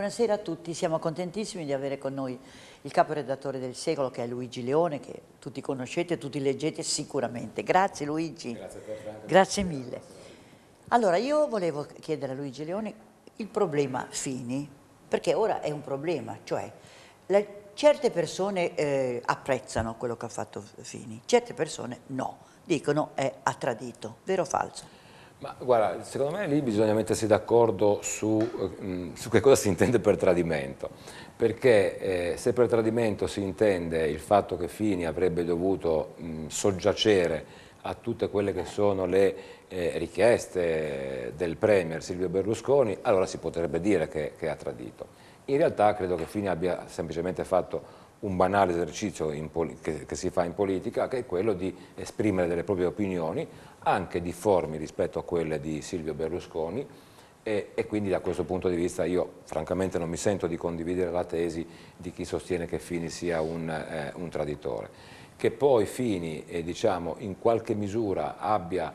Buonasera a tutti, siamo contentissimi di avere con noi il caporedattore del secolo che è Luigi Leone, che tutti conoscete, tutti leggete sicuramente. Grazie Luigi. Grazie, Grazie mille. Allora, io volevo chiedere a Luigi Leone il problema Fini, perché ora è un problema, cioè la, certe persone eh, apprezzano quello che ha fatto Fini, certe persone no, dicono è eh, ha tradito, vero o falso? Ma guarda, secondo me lì bisogna mettersi d'accordo su, mm, su, che cosa si intende per tradimento, perché eh, se per tradimento si intende il fatto che Fini avrebbe dovuto mh, mm, soggiacere a tutte quelle che sono le eh, richieste del Premier Silvio Berlusconi, allora si potrebbe dire che, che ha tradito. In realtà credo che Fini abbia semplicemente fatto un banale esercizio che, che, si fa in politica, che è quello di esprimere delle proprie opinioni, anche difformi rispetto a quelle di Silvio Berlusconi, e, e, quindi da questo punto di vista io francamente non mi sento di condividere la tesi di chi sostiene che Fini sia un, eh, un traditore. Che poi Fini, eh, diciamo, in qualche misura abbia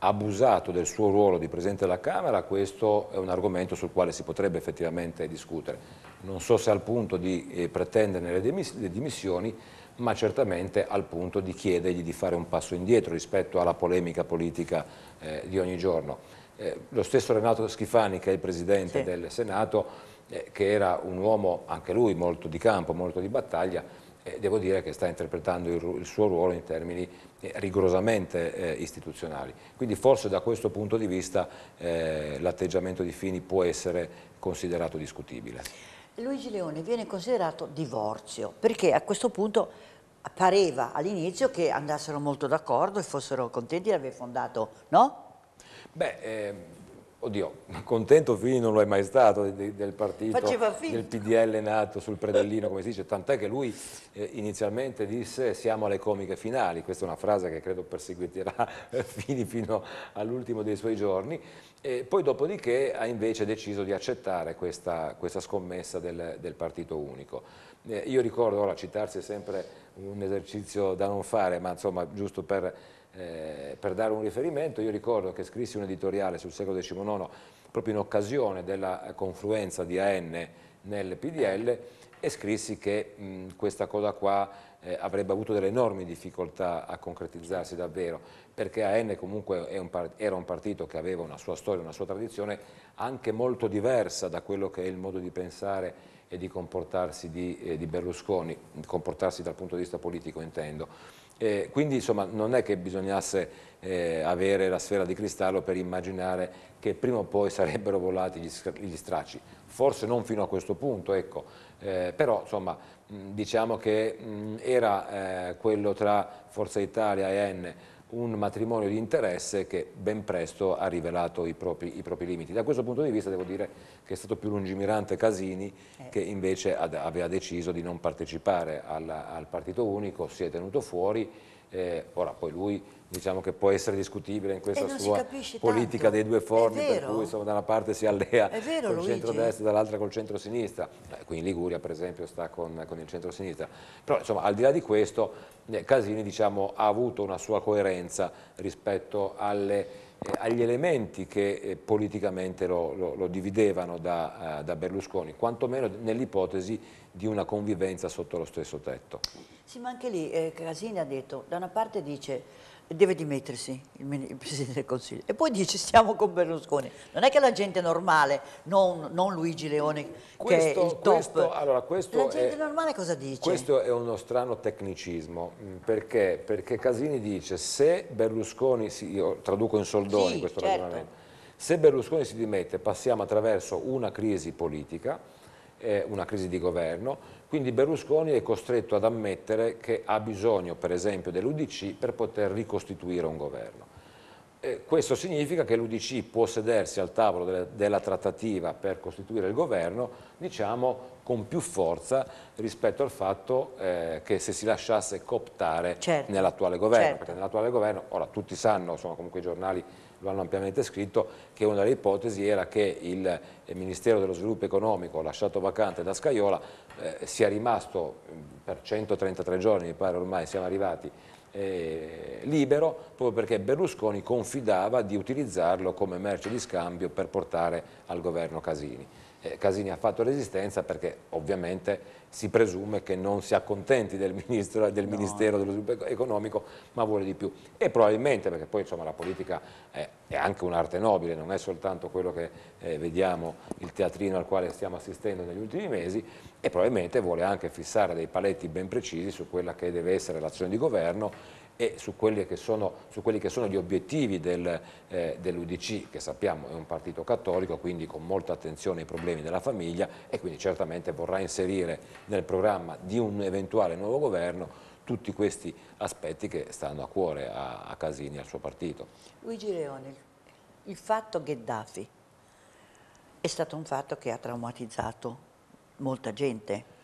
abusato del suo ruolo di Presidente della Camera, questo è un argomento sul quale si potrebbe effettivamente discutere. Non so se al punto di eh, pretendere le dimissioni, ma certamente al punto di chiedergli di fare un passo indietro rispetto alla polemica politica eh, di ogni giorno. Eh, lo stesso Renato Schifani, che è il Presidente sì. del Senato, eh, che era un uomo, anche lui, molto di campo, molto di battaglia, eh, devo dire che sta interpretando il, il suo ruolo in termini eh, rigorosamente eh, istituzionali. Quindi forse da questo punto di vista eh, l'atteggiamento di Fini può essere considerato discutibile. Luigi Leone viene considerato divorzio perché a questo punto pareva all'inizio che andassero molto d'accordo e fossero contenti di aver fondato, no? Beh, ehm, oddio, contento Fini non lo è mai stato del partito, del PDL nato sul predellino, come si dice, tant'è che lui eh, inizialmente disse siamo alle comiche finali, questa è una frase che credo perseguiterà Fini fino all'ultimo dei suoi giorni, e poi dopodiché ha invece deciso di accettare questa, questa scommessa del, del, partito unico. Eh, io ricordo, ora citarsi è sempre un esercizio da non fare, ma insomma giusto per eh, per dare un riferimento, io ricordo che scrissi un editoriale sul secolo XIX proprio in occasione della confluenza di AN nel PDL e scrissi che mh, questa cosa qua eh, avrebbe avuto delle enormi difficoltà a concretizzarsi davvero, perché AN comunque un era un partito che aveva una sua storia, una sua tradizione anche molto diversa da quello che è il modo di pensare e di comportarsi di, eh, di Berlusconi, comportarsi dal punto di vista politico intendo eh, quindi insomma non è che bisognasse eh, avere la sfera di cristallo per immaginare che prima o poi sarebbero volati gli, gli stracci, forse non fino a questo punto, ecco. eh, però insomma mh, diciamo che mh, era eh, quello tra Forza Italia e Enne, un matrimonio di interesse che ben presto ha rivelato i propri, i propri, limiti. Da questo punto di vista devo dire che è stato più lungimirante Casini eh. che invece ad, aveva deciso di non partecipare alla, al partito unico, si è tenuto fuori eh, ora poi lui diciamo che può essere discutibile in questa sua politica tanto. dei due forni, per cui insomma, da una parte si allea vero, col centro-destra, e dall'altra col centro-sinistra, eh, qui in Liguria per esempio sta con, con il centro-sinistra, però insomma al di là di questo eh, Casini diciamo, ha avuto una sua coerenza rispetto alle eh, agli elementi che eh, politicamente lo, lo, lo dividevano da, eh, da Berlusconi, quantomeno nell'ipotesi di una convivenza sotto lo stesso tetto. Sì, ma anche lì eh, Casini ha detto, da una parte dice deve dimettersi il, il, Presidente del Consiglio e poi dice stiamo con Berlusconi. Non è che la gente normale, non, non Luigi Leone questo, che è il top. Questo, allora, questo la gente è, normale cosa dice? Questo è uno strano tecnicismo mm, perché, perché Casini dice se Berlusconi, si, io traduco in soldoni sì, questo certo. ragionamento, se Berlusconi si dimette passiamo attraverso una crisi politica eh, una crisi di governo, quindi Berlusconi è costretto ad ammettere che ha bisogno per esempio dell'Udc per poter ricostituire un governo. Eh, questo significa che l'Udc può sedersi al tavolo de della trattativa per costituire il governo, diciamo con più forza rispetto al fatto eh, che se si lasciasse cooptare certo. nell'attuale governo, certo. perché nell'attuale governo, ora tutti sanno, sono comunque i giornali lo hanno ampiamente scritto, che una delle ipotesi era che il eh, Ministero dello Sviluppo Economico, lasciato vacante da Scaiola, eh, sia rimasto mm, per 133 giorni, mi pare ormai siamo arrivati, eh, libero, proprio perché Berlusconi confidava di utilizzarlo come merce di scambio per portare al governo Casini eh, Casini ha fatto resistenza perché ovviamente si presume che non si accontenti del, ministro, del no. Ministero dello Sviluppo Economico ma vuole di più e probabilmente perché poi insomma, la politica è, è anche un'arte nobile, non è soltanto quello che eh, vediamo, il teatrino al quale stiamo assistendo negli ultimi mesi e probabilmente vuole anche fissare dei paletti ben precisi su quella che deve essere l'azione di governo e su, sono, su quelli che sono gli obiettivi del, eh, dell'Udc, che sappiamo è un partito cattolico, quindi con molta attenzione ai problemi della famiglia e quindi certamente vorrà inserire nel programma di un eventuale nuovo governo tutti questi aspetti che stanno a cuore a, a Casini e al suo partito. Luigi Leone, il fatto Gheddafi è stato un fatto che ha traumatizzato molta gente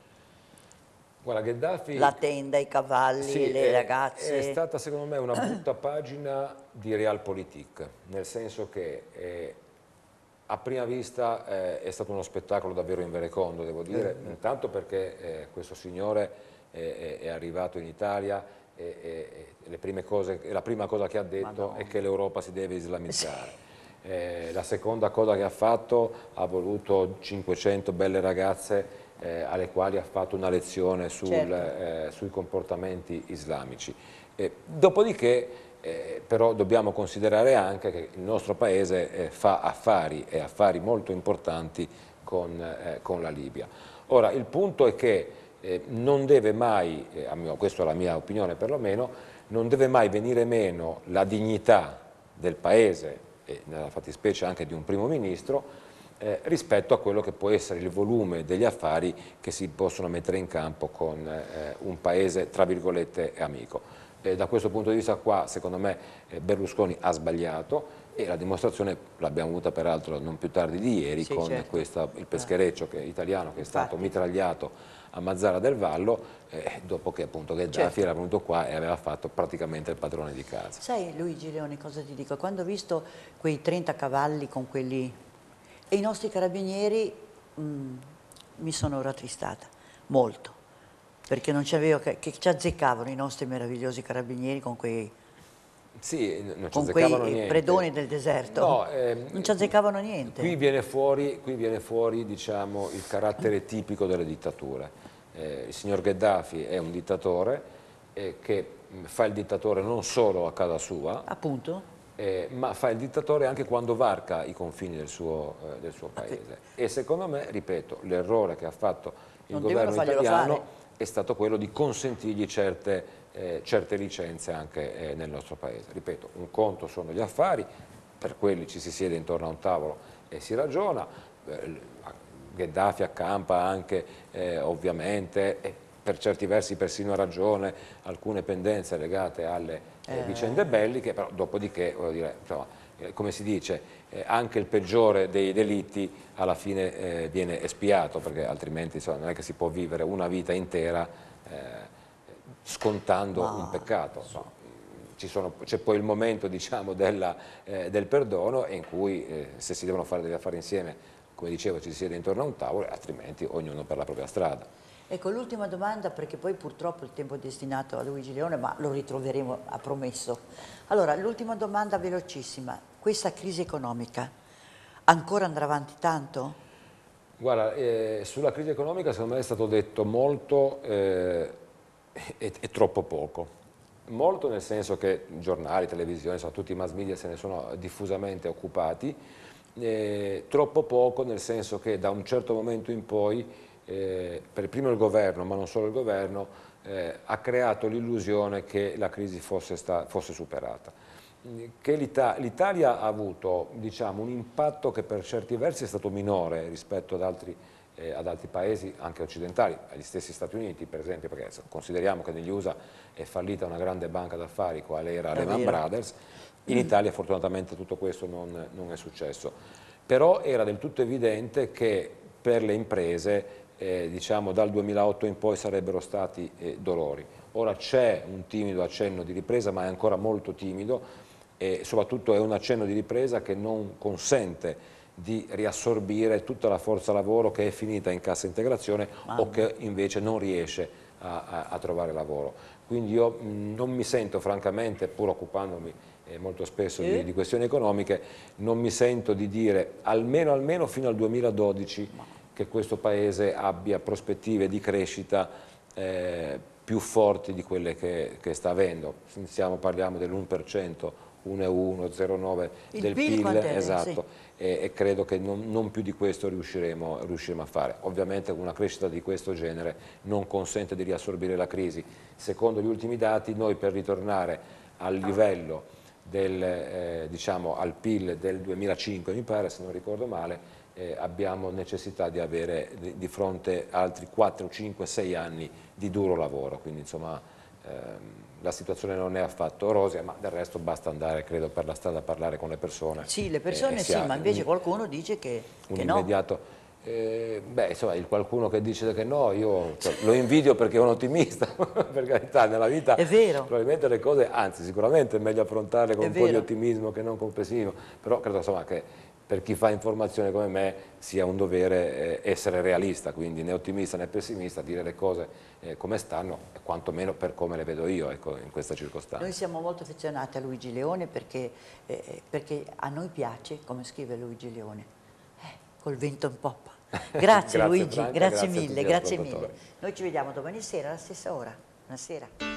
Guarda, Gheddafi... La tenda, i cavalli, sì, le è, ragazze... È stata secondo me una brutta pagina di realpolitik, nel senso che eh, a prima vista eh, è stato uno spettacolo davvero in verecondo, devo dire, mm. intanto perché eh, questo signore è arrivato in Italia e, e cose, la prima cosa che ha detto Madonna. è che l'Europa si deve islamizzare. Sì. Eh, la seconda cosa che ha fatto ha voluto 500 belle ragazze eh, alle quali ha fatto una lezione sul, certo. eh, sui comportamenti islamici. Eh, dopodiché però dobbiamo considerare anche che il nostro paese eh, fa affari e affari molto importanti con, eh, con, la Libia. Ora il punto è che eh, non deve mai, mio, questa è la mia opinione perlomeno, non deve mai venire meno la dignità del paese e nella fattispecie anche di un primo ministro eh, rispetto a quello che può essere il volume degli affari che si possono mettere in campo con eh, un paese tra virgolette amico. Eh, da questo punto di vista qua secondo me eh, Berlusconi ha sbagliato e la dimostrazione l'abbiamo avuta peraltro non più tardi di ieri sì, con certo. questa, il ah. peschereccio che, italiano che è Infatti. stato mitragliato a Mazzara del Vallo eh, dopo che appunto Gheddafi certo. era venuto qua e aveva fatto praticamente il padrone di casa. Sai Luigi Leone cosa ti dico? Quando ho visto quei 30 cavalli con quelli e i nostri carabinieri, mh, mm, mi sono rattristata, molto, perché non c'avevo che, che ci azzeccavano i nostri meravigliosi carabinieri con quei sì, con quei niente. predoni del deserto, no, ehm, non ci azzeccavano niente. Qui viene fuori, qui viene fuori diciamo, il carattere tipico delle dittature. Eh, il signor Gheddafi è un dittatore eh, che mm, fa il dittatore non solo a casa sua, Appunto eh, ma fa il dittatore anche quando varca i confini del suo, eh, del suo ah, paese. E secondo me, ripeto, l'errore che ha fatto il non governo italiano fare. è stato quello di consentirgli certe, eh, certe licenze anche eh, nel nostro paese. Ripeto, un conto sono gli affari, per quelli ci si siede intorno a un tavolo e si ragiona, eh, Gheddafi accampa anche eh, ovviamente per certi versi persino ragione alcune pendenze legate alle eh. eh. vicende belliche, però dopodiché, dire, insomma, eh, come si dice, eh, anche il peggiore dei delitti alla fine viene espiato, perché altrimenti insomma, non è che si può vivere una vita intera scontando ah. un peccato. c'è poi il momento diciamo, della, del perdono in cui se si devono fare degli affari insieme, come dicevo, ci si siede intorno a un tavolo, altrimenti ognuno per la propria strada. Ecco, l'ultima domanda, perché poi purtroppo il tempo è destinato a Luigi Leone, ma lo ritroveremo, ha promesso. Allora, l'ultima domanda velocissima. Questa crisi economica ancora andrà avanti tanto? Guarda, eh, sulla crisi economica secondo me è stato detto molto eh, e, e, troppo poco. Molto nel senso che giornali, televisione, insomma, tutti i mass media se ne sono diffusamente occupati, eh, troppo poco nel senso che da un certo momento in poi eh, per primo il governo, ma non solo il governo, eh, ha creato l'illusione che la crisi fosse, sta, fosse superata. L'Italia ha avuto diciamo, un impatto che per certi versi è stato minore rispetto ad altri, eh, ad altri paesi, anche occidentali, agli stessi Stati Uniti per esempio, perché consideriamo che negli USA è fallita una grande banca d'affari, quale era Lehman Brothers, in Italia fortunatamente tutto questo non, non è successo. Però era del tutto evidente che per le imprese eh, diciamo dal 2008 in poi sarebbero stati eh, dolori. Ora c'è un timido accenno di ripresa ma è ancora molto timido e soprattutto è un accenno di ripresa che non consente di riassorbire tutta la forza lavoro che è finita in cassa integrazione ah. o che invece non riesce a, a, a trovare lavoro. Quindi io mm, non mi sento francamente, pur occupandomi eh, molto spesso di, di, questioni economiche, non mi sento di dire almeno, almeno fino al 2012 che questo Paese abbia prospettive di crescita eh, più forti di quelle che, che sta avendo. Siamo, parliamo dell'1%, 1,1, 0,9 del PIL, PIL esatto, sì. e, e, credo che non, non, più di questo riusciremo, riusciremo a fare. Ovviamente una crescita di questo genere non consente di riassorbire la crisi. Secondo gli ultimi dati noi per ritornare al livello del, eh, diciamo, al PIL del 2005 mi pare, se non ricordo male, eh, abbiamo necessità di avere di fronte altri 4, 5, 6 anni di duro lavoro, quindi insomma ehm, la situazione non è affatto rosea, ma del resto basta andare, credo, per la strada a parlare con le persone. Sì, le persone sì, ma invece un, qualcuno dice che, un che immediato, no. Eh, beh, insomma, il qualcuno che dice che no, io cioè, lo invidio perché è un ottimista, per carità, nella vita probabilmente le cose, anzi sicuramente è meglio affrontarle con è un vero. po' di ottimismo che non con pessimismo, però credo insomma, che per chi fa informazione come me sia un dovere eh, essere realista, quindi né ottimista né pessimista, dire le cose eh, come stanno, quantomeno per come le vedo io ecco, in questa circostanza. Noi siamo molto affezionati a Luigi Leone perché, eh, eh perché a noi piace come scrive Luigi Leone, eh, col vento in poppa. Grazie, grazie Luigi, Franca, grazie, grazie mille, grazie mille. Noi ci vediamo domani sera alla stessa ora. Buonasera.